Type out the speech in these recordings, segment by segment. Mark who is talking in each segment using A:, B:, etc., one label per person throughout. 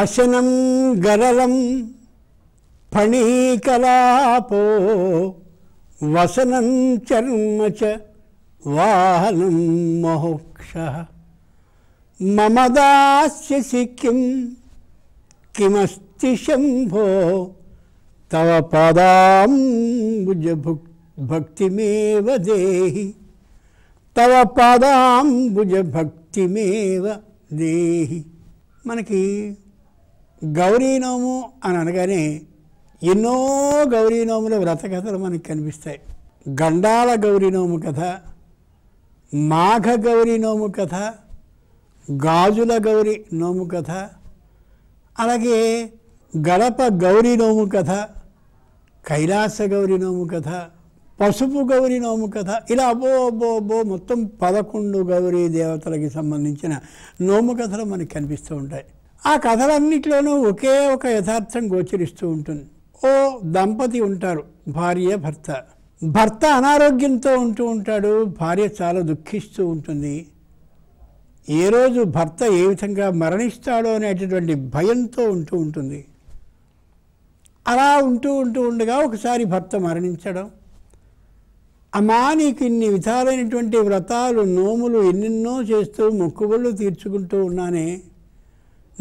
A: అశనం గరలం ఫణీకలాపో వసనం చర్మ వాహనం మోక్ష మమ దాస్యసి కిం కిమస్తి శంభో తవ పాదాంబుజ భక్తిమేవ దేహి తవ పాదాంబుజ భక్తిమేవ దేహి మనకి గౌరీనోము అని అనగానే ఎన్నో గౌరీనోముల కథలు మనకు కనిపిస్తాయి గండాల గౌరీనోము కథ మాఘ గౌరీ నోము కథ గాజుల గౌరీ నోము కథ అలాగే గడప గౌరీ నోము కథ కైలాస గౌరీ నోము కథ పసుపు గౌరీ నోము కథ ఇలా అబ్బో అబ్బో అబ్బో మొత్తం పదకొండు గౌరీ దేవతలకి సంబంధించిన నోము కథలు మనకు కనిపిస్తూ ఉంటాయి ఆ కథలన్నిటిలోనూ ఒకే ఒక యథార్థం గోచరిస్తూ ఉంటుంది ఓ దంపతి ఉంటారు భార్య భర్త భర్త అనారోగ్యంతో ఉంటూ ఉంటాడు భార్య చాలా దుఃఖిస్తూ ఉంటుంది ఏ రోజు భర్త ఏ విధంగా మరణిస్తాడో అనేటటువంటి భయంతో ఉంటూ ఉంటుంది అలా ఉంటూ ఉంటూ ఉండగా ఒకసారి భర్త మరణించడం అమ్మా నీకు ఇన్ని విధాలైనటువంటి వ్రతాలు నోములు ఎన్నెన్నో చేస్తూ మొక్కుబళ్ళు తీర్చుకుంటూ ఉన్నానే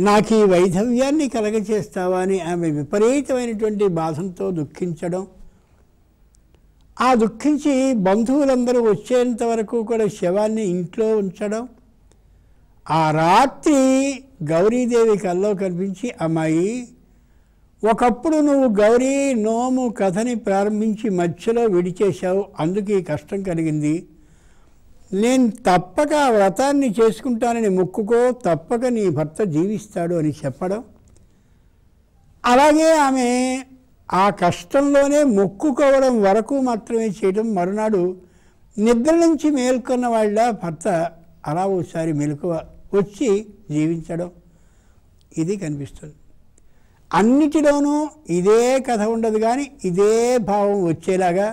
A: నాకు ఈ వైధవ్యాన్ని కలగచేస్తావా అని ఆమె విపరీతమైనటువంటి బాధంతో దుఃఖించడం ఆ దుఃఖించి బంధువులందరూ వచ్చేంత వరకు కూడా శవాన్ని ఇంట్లో ఉంచడం ఆ రాత్రి గౌరీదేవి కల్లో కనిపించి అమ్మాయి ఒకప్పుడు నువ్వు గౌరీ నోము కథని ప్రారంభించి మధ్యలో విడిచేశావు అందుకే కష్టం కలిగింది నేను తప్పక వ్రతాన్ని చేసుకుంటానని మొక్కుకో తప్పక నీ భర్త జీవిస్తాడు అని చెప్పడం అలాగే ఆమె ఆ కష్టంలోనే మొక్కుకోవడం వరకు మాత్రమే చేయడం మరునాడు నిద్ర నుంచి మేల్కొన్న వాళ్ళ భర్త అలా ఒకసారి మెలకువ వచ్చి జీవించడం ఇది కనిపిస్తుంది అన్నిటిలోనూ ఇదే కథ ఉండదు కానీ ఇదే భావం వచ్చేలాగా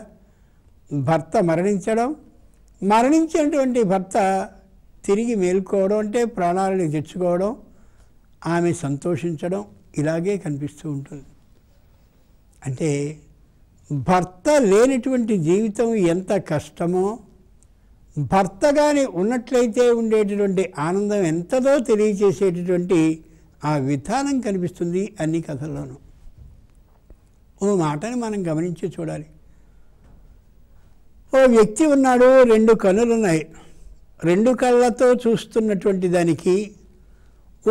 A: భర్త మరణించడం మరణించినటువంటి భర్త తిరిగి మేల్కోవడం అంటే ప్రాణాలను తెచ్చుకోవడం ఆమె సంతోషించడం ఇలాగే కనిపిస్తూ ఉంటుంది అంటే భర్త లేనటువంటి జీవితం ఎంత కష్టమో భర్తగాని ఉన్నట్లయితే ఉండేటటువంటి ఆనందం ఎంతదో తెలియచేసేటటువంటి ఆ విధానం కనిపిస్తుంది అన్ని కథల్లోనూ ఓ మాటని మనం గమనించి చూడాలి వ్యక్తి ఉన్నాడు రెండు ఉన్నాయి రెండు కళ్ళతో చూస్తున్నటువంటి దానికి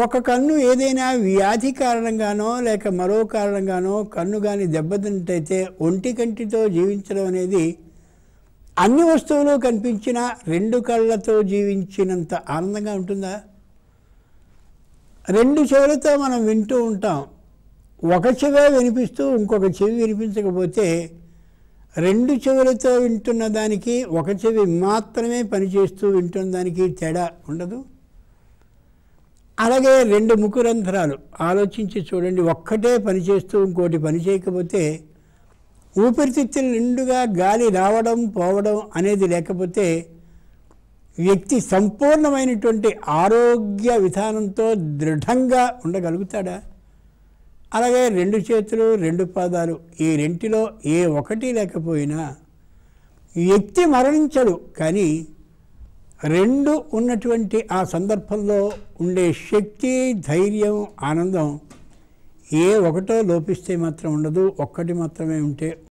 A: ఒక కన్ను ఏదైనా వ్యాధి కారణంగానో లేక మరో కారణంగానో కన్ను కానీ దెబ్బతింటైతే ఒంటి కంటితో జీవించడం అనేది అన్ని వస్తువులు కనిపించిన రెండు కళ్ళతో జీవించినంత ఆనందంగా ఉంటుందా రెండు చెవులతో మనం వింటూ ఉంటాం ఒక చెవే వినిపిస్తూ ఇంకొక చెవి వినిపించకపోతే రెండు చెవులతో వింటున్న దానికి ఒక చెవి మాత్రమే పనిచేస్తూ వింటున్న దానికి తేడా ఉండదు అలాగే రెండు ముకురంధ్రాలు ఆలోచించి చూడండి ఒక్కటే పనిచేస్తూ ఇంకోటి పని చేయకపోతే ఊపిరితిత్తులు నిండుగా గాలి రావడం పోవడం అనేది లేకపోతే వ్యక్తి సంపూర్ణమైనటువంటి ఆరోగ్య విధానంతో దృఢంగా ఉండగలుగుతాడా అలాగే రెండు చేతులు రెండు పాదాలు ఈ రెంటిలో ఏ ఒకటి లేకపోయినా వ్యక్తి మరణించడు కానీ రెండు ఉన్నటువంటి ఆ సందర్భంలో ఉండే శక్తి ధైర్యం ఆనందం ఏ ఒకటో లోపిస్తే మాత్రం ఉండదు ఒక్కటి మాత్రమే ఉంటే